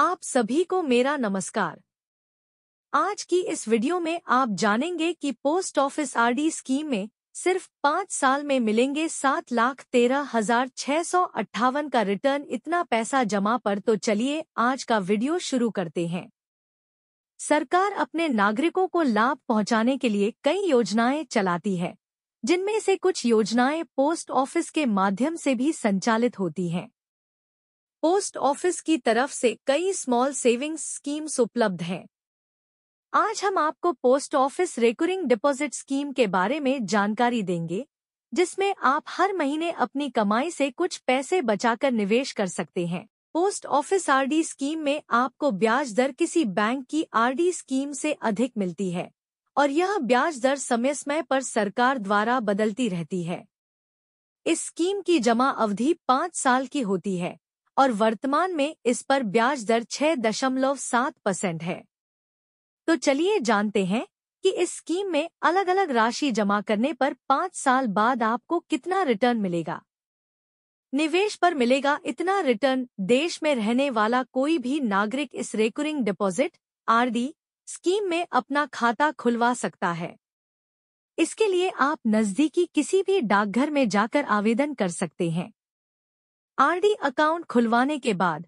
आप सभी को मेरा नमस्कार आज की इस वीडियो में आप जानेंगे कि पोस्ट ऑफिस आरडी स्कीम में सिर्फ पाँच साल में मिलेंगे सात लाख तेरह हजार छह सौ अट्ठावन का रिटर्न इतना पैसा जमा पर तो चलिए आज का वीडियो शुरू करते हैं सरकार अपने नागरिकों को लाभ पहुंचाने के लिए कई योजनाएं चलाती है जिनमें से कुछ योजनाएं पोस्ट ऑफिस के माध्यम से भी संचालित होती हैं पोस्ट ऑफिस की तरफ से कई स्मॉल सेविंग्स स्कीम्स उपलब्ध हैं आज हम आपको post office recurring deposit scheme के बारे में जानकारी देंगे जिसमें आप हर महीने अपनी कमाई से कुछ पैसे बचाकर निवेश कर सकते हैं पोस्ट ऑफिस आरडी स्कीम में आपको ब्याज दर किसी बैंक की आरडी स्कीम से अधिक मिलती है और यह ब्याज दर समय समय पर सरकार द्वारा बदलती रहती है इस स्कीम की जमा अवधि पाँच साल की होती है और वर्तमान में इस पर ब्याज दर छह दशमलव सात परसेंट है तो चलिए जानते हैं कि इस स्कीम में अलग अलग राशि जमा करने पर पांच साल बाद आपको कितना रिटर्न मिलेगा निवेश पर मिलेगा इतना रिटर्न देश में रहने वाला कोई भी नागरिक इस रेकरिंग डिपॉजिट आरडी स्कीम में अपना खाता खुलवा सकता है इसके लिए आप नज़दीकी किसी भी डाकघर में जाकर आवेदन कर सकते हैं आरडी अकाउंट खुलवाने के बाद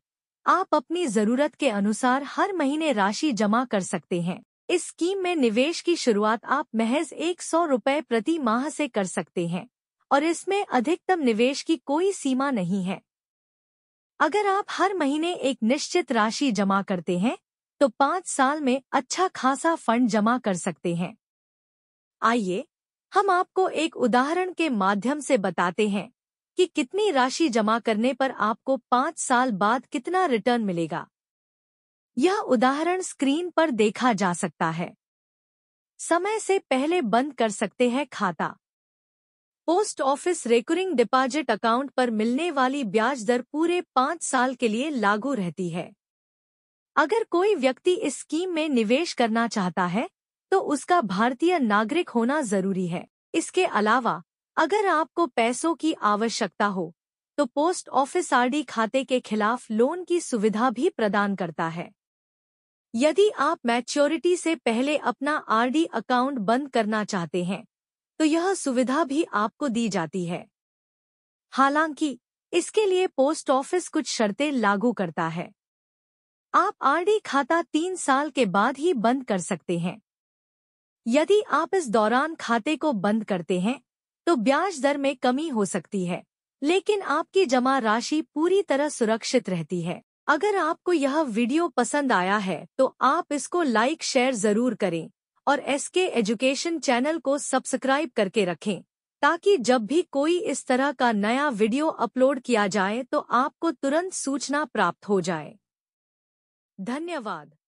आप अपनी जरूरत के अनुसार हर महीने राशि जमा कर सकते हैं इस स्कीम में निवेश की शुरुआत आप महज एक सौ रूपए प्रति माह से कर सकते हैं और इसमें अधिकतम निवेश की कोई सीमा नहीं है अगर आप हर महीने एक निश्चित राशि जमा करते हैं तो पाँच साल में अच्छा खासा फंड जमा कर सकते हैं आइए हम आपको एक उदाहरण के माध्यम से बताते हैं कि कितनी राशि जमा करने पर आपको पाँच साल बाद कितना रिटर्न मिलेगा यह उदाहरण स्क्रीन पर देखा जा सकता है समय से पहले बंद कर सकते हैं खाता post office recurring deposit account पर मिलने वाली ब्याज दर पूरे पाँच साल के लिए लागू रहती है अगर कोई व्यक्ति इस स्कीम में निवेश करना चाहता है तो उसका भारतीय नागरिक होना जरूरी है इसके अलावा अगर आपको पैसों की आवश्यकता हो तो पोस्ट ऑफिस आरडी खाते के खिलाफ लोन की सुविधा भी प्रदान करता है यदि आप मैच्योरिटी से पहले अपना आरडी अकाउंट बंद करना चाहते हैं तो यह सुविधा भी आपको दी जाती है हालांकि इसके लिए पोस्ट ऑफिस कुछ शर्तें लागू करता है आप आरडी खाता तीन साल के बाद ही बंद कर सकते हैं यदि आप इस दौरान खाते को बंद करते हैं तो ब्याज दर में कमी हो सकती है लेकिन आपकी जमा राशि पूरी तरह सुरक्षित रहती है अगर आपको यह वीडियो पसंद आया है तो आप इसको लाइक शेयर जरूर करें और एसके एजुकेशन चैनल को सब्सक्राइब करके रखें ताकि जब भी कोई इस तरह का नया वीडियो अपलोड किया जाए तो आपको तुरंत सूचना प्राप्त हो जाए धन्यवाद